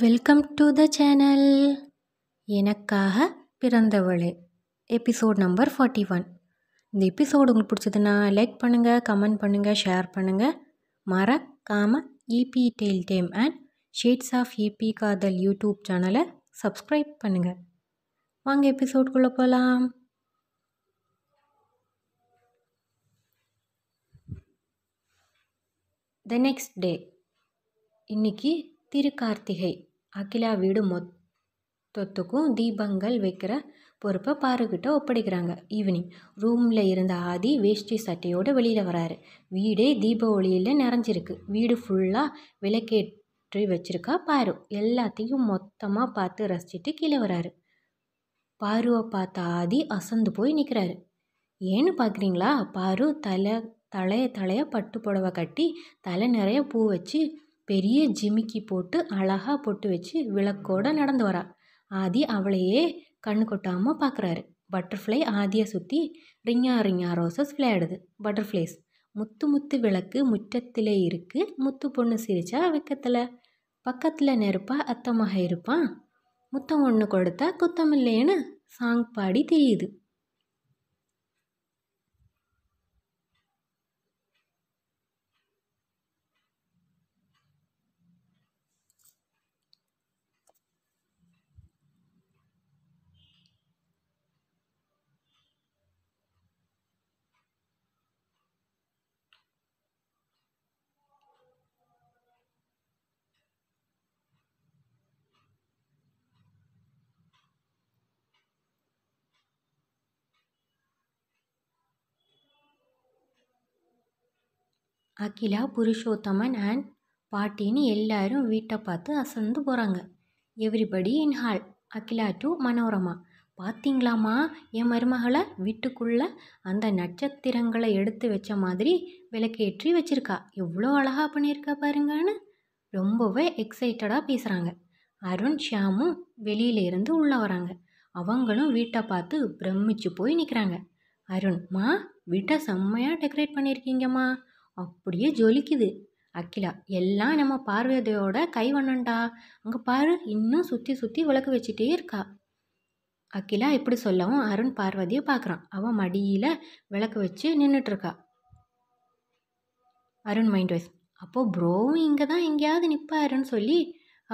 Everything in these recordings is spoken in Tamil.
வெல்கம் டு த சேனல் எனக்காக பிறந்தவளே எபிசோட் நம்பர் ஃபார்ட்டி ஒன் இந்த எபிசோடு உங்களுக்கு பிடிச்சதுன்னா லைக் பண்ணுங்கள் கமெண்ட் பண்ணுங்கள் ஷேர் பண்ணுங்கள் மறக்காமல் EP tale dame and shades of EP காதல் யூடியூப் சேனலை சப்ஸ்கிரைப் பண்ணுங்கள் வாங்க எபிசோட்குள்ளே போகலாம் த நெக்ஸ்ட் டே இன்றைக்கி திருக்கார்த்திகை அகிலா வீடு மொத்தத்துக்கும் தீபங்கள் வைக்கிற பொறுப்பை பாருக்கிட்ட ஒப்படைக்கிறாங்க ஈவினிங் ரூமில் இருந்த ஆதி வேஷ்டி சட்டையோடு வெளியில் வராரு வீடே தீப ஒளியில் நிறைஞ்சிருக்கு வீடு ஃபுல்லாக விளக்கேற்றி வச்சுருக்கா பாரு எல்லாத்தையும் மொத்தமாக பார்த்து ரசிச்சுட்டு கீழே வராரு பாருவை பார்த்த ஆதி அசந்து போய் நிற்கிறாரு ஏன்னு பார்க்குறீங்களா பாரு தலை தலைய தலைய பட்டு புடவை கட்டி தலை நிறைய பூ வச்சு பெரிய ஜிமிக்கி போட்டு அழகாக பொட்டு வச்சு விளக்கோடு நடந்து வரா ஆதி அவளையே கண்ணு கொட்டாமல் பார்க்குறாரு பட்டர்ஃப்ளை ஆதியை சுற்றி ரிங்கா ரிங்கா ரோசஸ் விளையாடுது பட்டர்ஃப்ளைஸ் முத்து முத்து விளக்கு முற்றத்திலே இருக்குது முத்து பொண்ணு சிரிச்சா வெக்கத்தில் பக்கத்தில் நெருப்பா அத்தமாக இருப்பான் முத்தம் ஒன்று கொடுத்தா இல்லைன்னு சாங் பாடி தெரியுது அகிலா புருஷோத்தமன் அண்ட் பாட்டின்னு எல்லாரும் வீட்டை பார்த்து அசந்து போகிறாங்க everybody in hall Akila to Manorama பார்த்திங்களாம்மா என் மருமகளை வீட்டுக்குள்ளே அந்த நட்சத்திரங்களை எடுத்து வச்ச மாதிரி விளக்கேற்றி வச்சுருக்கா எவ்வளோ அழகாக பண்ணியிருக்கா பாருங்கன்னு ரொம்பவே எக்ஸைட்டடாக பேசுகிறாங்க அருண் ஷியாமும் வெளியிலேருந்து உள்ளே வராங்க அவங்களும் வீட்டை பார்த்து பிரமிச்சு போய் நிற்கிறாங்க அருண்மா வீட்டை செம்மையாக டெக்கரேட் பண்ணியிருக்கீங்கம்மா அப்படியே ஜொலிக்குது அக்கிலா எல்லாம் நம்ம பார்வதியோட கைவண்ணன்டா அங்கே பாரு இன்னும் சுற்றி சுற்றி விளக்கு வச்சுட்டே இருக்கா அக்கிலா இப்படி சொல்லவும் அருண் பார்வதியை பார்க்குறான் அவன் மடியில் விளக்கு வச்சு நின்றுட்டுருக்கா அருண் மைண்ட் வைஸ் அப்போது ப்ரோவும் இங்கே தான் எங்கேயாவது நிற்பாருன்னு சொல்லி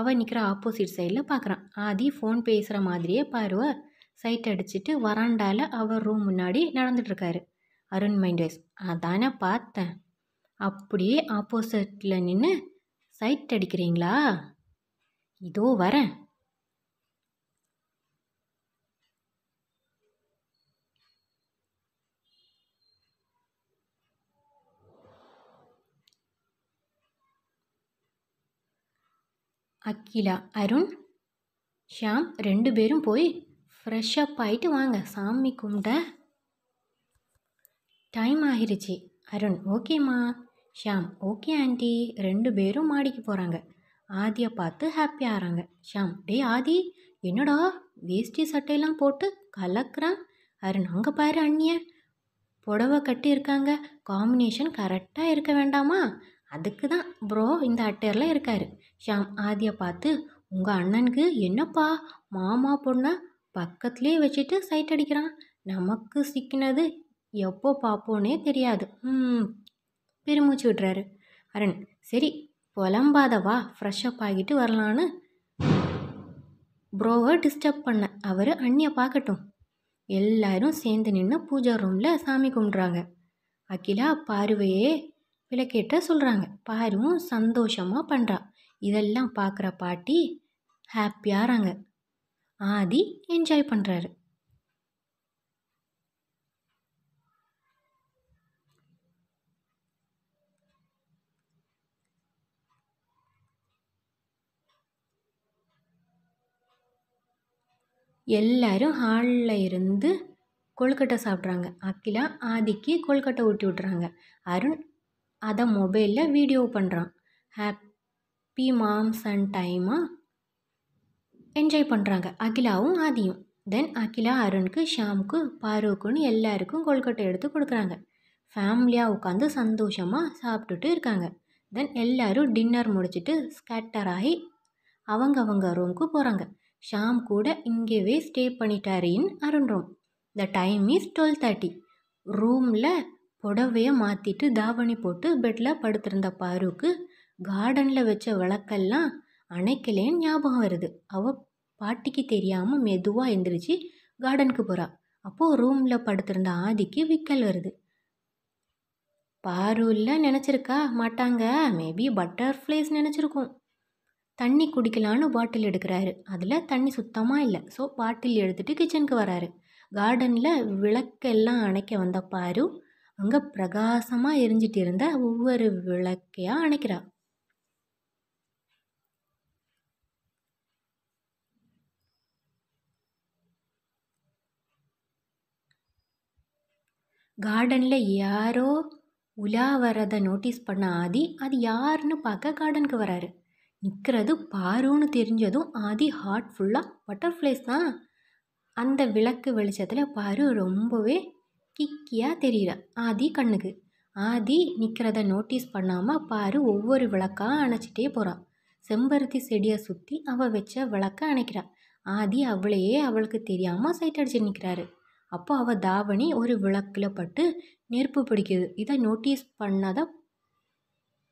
அவள் நிற்கிற ஆப்போசிட் சைடில் பார்க்குறான் ஆதி ஃபோன் பேசுகிற மாதிரியே பாருவ சைட் அடிச்சுட்டு வராண்டாவில் அவர் ரூம் முன்னாடி நடந்துட்டுருக்காரு அருண் மைண்ட் வைஸ் அதானே பார்த்தேன் அப்படியே ஆப்போசிட்டில் நின்று சைட் அடிக்கிறீங்களா இதோ வரேன் அக்கிலா அருண் ஷாம் ரெண்டு பேரும் போய் ஃப்ரெஷ் அப் ஆகிட்டு வாங்க சாமி கும்பிட டைம் ஆகிருச்சு அருண் ஓகேம்மா ஷியாம் ஓகே ஆண்டி ரெண்டு பேரும் மாடிக்கு போகிறாங்க ஆதியை பார்த்து ஹாப்பியாக ஆகிறாங்க ஷியாம் டே ஆதி என்னடா வேஷ்டி சட்டையெல்லாம் போட்டு கலக்கிறான் அரு நாங்கள் பாரு அண்ணிய புடவை கட்டி இருக்காங்க காம்பினேஷன் கரெக்டாக இருக்க வேண்டாமா அதுக்கு தான் ப்ரோ இந்த அட்டையரில் இருக்கார் ஷியாம் ஆதியை பார்த்து உங்கள் அண்ணனுக்கு என்னப்பா மாமா பொண்ணை பக்கத்துலேயே வச்சுட்டு சைட் அடிக்கிறான் நமக்கு சிக்கினது எப்போ பார்ப்போன்னே தெரியாது ம் பெருமூச்சு விட்டுறாரு அருண் சரி புலம்பாதவா வா ஃப்ரெஷ் அப் ஆகிட்டு வரலான்னு ப்ரோவை டிஸ்டர்ப் பண்ண அவர் அண்ணியை பார்க்கட்டும் எல்லாரும் சேர்ந்து நின்று பூஜா ரூமில் சாமி கும்பிட்றாங்க அகிலா பார்வையே விளக்கேற்ற சொல்கிறாங்க பாருவும் சந்தோஷமாக பண்ணுறா இதெல்லாம் பார்க்குற பாட்டி ஹாப்பியாகிறாங்க ஆதி என்ஜாய் பண்ணுறாரு எல்லாரும் ஹாலில் இருந்து கொழுக்கட்டை சாப்பிட்றாங்க அகிலா ஆதிக்கு கொழுக்கட்டை ஊட்டி விட்றாங்க அருண் அதை மொபைலில் வீடியோ பண்ணுறான் ஹாப்பி மாம்ஸ் அண்ட் டைமாக என்ஜாய் பண்ணுறாங்க அகிலாவும் ஆதியும் தென் அகிலா அருணுக்கு ஷாமுக்கு பாருக்குன்னு எல்லாருக்கும் கொழுக்கட்டை எடுத்து கொடுக்குறாங்க ஃபேமிலியாக உட்காந்து சந்தோஷமாக சாப்பிட்டுட்டு இருக்காங்க தென் எல்லோரும் டின்னர் முடிச்சுட்டு ஸ்கேட்டர் ஆகி அவங்கவங்க ரூமுக்கு போகிறாங்க ஷாம் கூட இங்கேவே ஸ்டே பண்ணிட்டாரு அருண்றோம் the time is twelve thirty ரூமில் புடவையை மாற்றிட்டு தாவணி போட்டு பெட்டில் படுத்திருந்த பாருக்கு கார்டனில் வச்ச விளக்கெல்லாம் அணைக்கலேன்னு ஞாபகம் வருது அவள் பாட்டிக்கு தெரியாமல் மெதுவாக எந்திரிச்சு கார்டனுக்கு போகிறாள் அப்போது ரூமில் படுத்திருந்த ஆதிக்கு விக்கல் வருது பாருல்ல நினச்சிருக்கா மாட்டாங்க மேபி பட்டர்ஃப்ளைஸ் நினச்சிருக்கோம் தண்ணி குடிக்கலான்னு பாட்டில் எடுக்கிறாரு அதில் தண்ணி சுத்தமாக இல்லை ஸோ பாட்டில் எடுத்துகிட்டு கிச்சனுக்கு வராரு கார்டனில் விளக்கெல்லாம் அணைக்க வந்த பாரு அங்கே பிரகாசமாக எரிஞ்சிட்டு இருந்த ஒவ்வொரு விளக்கையாக அணைக்கிறா கார்டனில் யாரோ உலா வரதை நோட்டீஸ் பண்ண ஆதி அது யாருன்னு பார்க்க கார்டனுக்கு வராரு நிற்கிறது பாருன்னு தெரிஞ்சதும் ஆதி ஹார்ட் ஃபுல்லாக பட்டர்ஃப்ளைஸ் தான் அந்த விளக்கு வெளிச்சத்தில் பாரு ரொம்பவே கிக்கியாக தெரியல ஆதி கண்ணுக்கு ஆதி நிற்கிறத நோட்டீஸ் பண்ணாமல் பாரு ஒவ்வொரு விளக்காக அணைச்சிட்டே போகிறான் செம்பருத்தி செடியை சுற்றி அவள் வச்ச விளக்க அணைக்கிறாள் ஆதி அவளையே அவளுக்கு தெரியாமல் சைட் அடிச்சு நிற்கிறாரு அப்போ அவள் தாவணி ஒரு விளக்கில் பட்டு நெருப்பு பிடிக்குது இதை நோட்டீஸ் பண்ணாத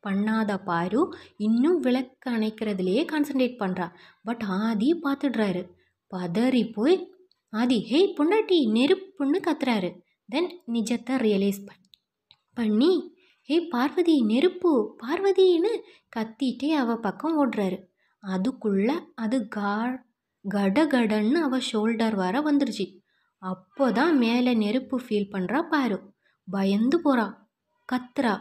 பண்ணாத பாரு இன்னும் விளக்கு அணைக்கிறதுலையே கான்சன்ட்ரேட் பண்ணுறா பட் ஆதி பார்த்துடுறாரு பதறி போய் ஆதி ஹேய் பொண்டாட்டி நெருப்புன்னு கத்துறாரு தென் நிஜத்தை ரியலைஸ் பண்ணி ஹேய் பார்வதி நெருப்பு பார்வதின்னு கத்திட்டே அவள் பக்கம் ஓடுறாரு அதுக்குள்ளே அது கா கடகடன்னு அவள் ஷோல்டர் வர வந்துருச்சு அப்போ தான் மேலே நெருப்பு ஃபீல் பண்ணுறா பாரு பயந்து போகிறா கத்துறா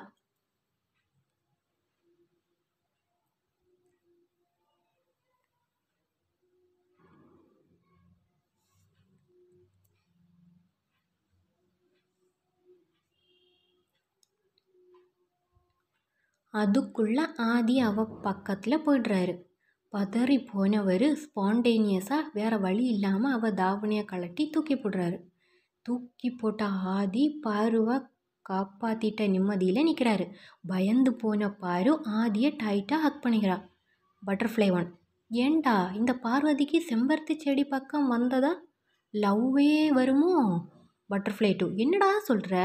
அதுக்குள்ளே ஆதி அவள் பக்கத்தில் போய்ட்றாரு பதறி போனவர் ஸ்பான்டேனியஸாக வேறு வழி இல்லாமல் அவள் தாவணியை கலட்டி தூக்கி போடுறாரு தூக்கி போட்ட ஆதி பாருவை காப்பாற்றிட்ட நிம்மதியில் நிற்கிறாரு பயந்து போன பாரு ஆதியை டைட்டாக ஹக் பண்ணிக்கிறா பட்டர்ஃப்ளை ஒன் ஏண்டா இந்த பார்வதிக்கு செம்பருத்தி செடி பக்கம் வந்ததா லவ்வே வருமோ பட்டர்ஃப்ளை டூ என்னடா சொல்கிற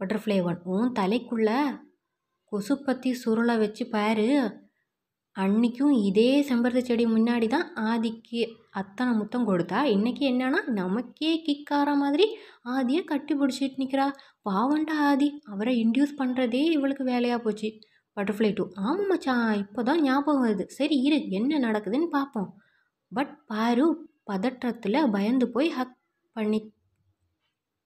பட்டர்ஃப்ளை ஒன் உன் தலைக்குள்ளே கொசுப்பத்தி சுருளை வச்சு பார் அன்றைக்கும் இதே செம்பருத்தி செடி முன்னாடி தான் ஆதிக்கு அத்தனை முத்தம் கொடுத்தா இன்றைக்கி என்னன்னா நமக்கே கிக்கார மாதிரி ஆதியை கட்டி பிடிச்சிட்டு நிற்கிறா பாவண்டா ஆதி அவரை இன்டியூஸ் பண்ணுறதே இவளுக்கு வேலையாக போச்சு பட்டர்ஃப்ளை டூ ஆமாம் மச்சான் இப்போ தான் ஞாபகம் வருது சரி இரு என்ன நடக்குதுன்னு பார்ப்போம் பட் பாரு பதற்றத்தில் பயந்து போய் ஹக் பண்ணி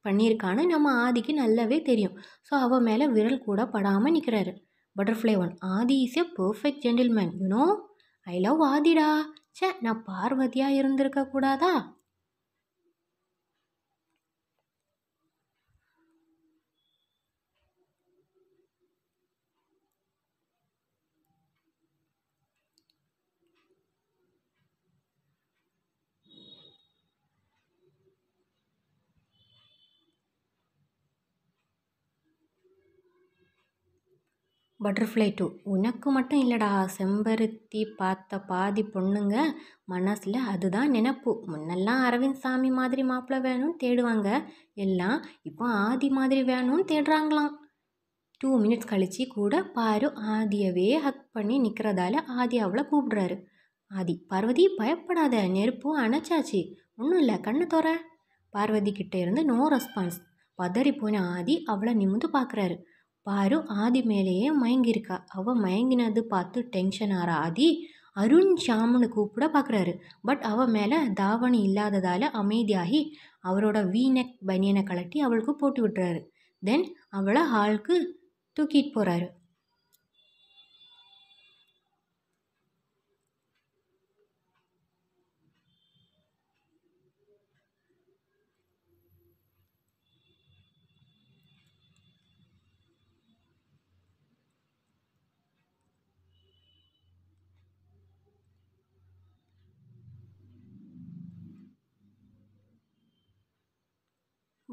பண்ணியிருக்கான்னு நம்ம ஆதிக்கு நல்லாவே தெரியும் ஸோ அவள் மேலே விரல் கூட படாமல் நிற்கிறாரு butterfly one Aadhi is a perfect gentleman you know I love ஆதிடா சே நான் பார்வதியாக இருந்திருக்க கூடாதா பட்டர்ஃப்ளை டூ உனக்கு மட்டும் இல்லைடா செம்பருத்தி பார்த்த பாதி பொண்ணுங்க மனசில் அதுதான் நினப்பு முன்னெல்லாம் அரவிந்த் சாமி மாதிரி மாப்பிள்ளை வேணும்னு தேடுவாங்க எல்லாம் இப்போ ஆதி மாதிரி வேணும்னு தேடுறாங்களாம் டூ மினிட்ஸ் கழித்து கூட பாரு ஆதியவே ஹக் பண்ணி நிற்கிறதால ஆதி அவளை கூப்பிடுறாரு ஆதி பார்வதி பயப்படாத நெருப்பும் அணைச்சாச்சு ஒன்றும் இல்லை கண்ணு தோற பார்வதி கிட்டே இருந்து நோ ரெஸ்பான்ஸ் பதறி போன ஆதி அவளை நிமிந்து பார்க்குறாரு பாரு ஆதி மேலேயே மயங்கியிருக்கா அவள் மயங்கினது பார்த்து டென்ஷன் ஆற ஆதி அருண் ஷாமுன்னு கூப்பிட பார்க்குறாரு பட் அவள் மேலே தாவணி இல்லாததால் அமைதியாகி அவரோட வீநெக் பனியனை கலட்டி அவளுக்கு போட்டு விட்டுறாரு தென் அவளை ஹாலுக்கு தூக்கிட்டு போகிறாரு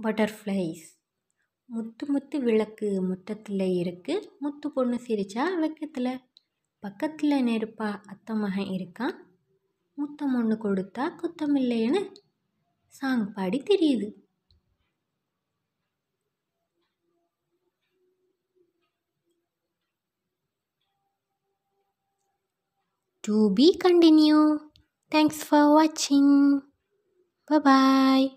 பட்டர்ஃப்ளைஸ் முத்து முத்து விளக்கு முத்தத்தில் இருக்குது முத்து பொண்ணு சிரிச்சா வெக்கத்தில் பக்கத்தில் நெருப்பா அத்தை மகன் இருக்கான் முத்தம் ஒன்று கொடுத்தா குத்தம் இல்லைன்னு சாங் பாடி தெரியுது to be continued thanks for வாட்சிங் பபாய்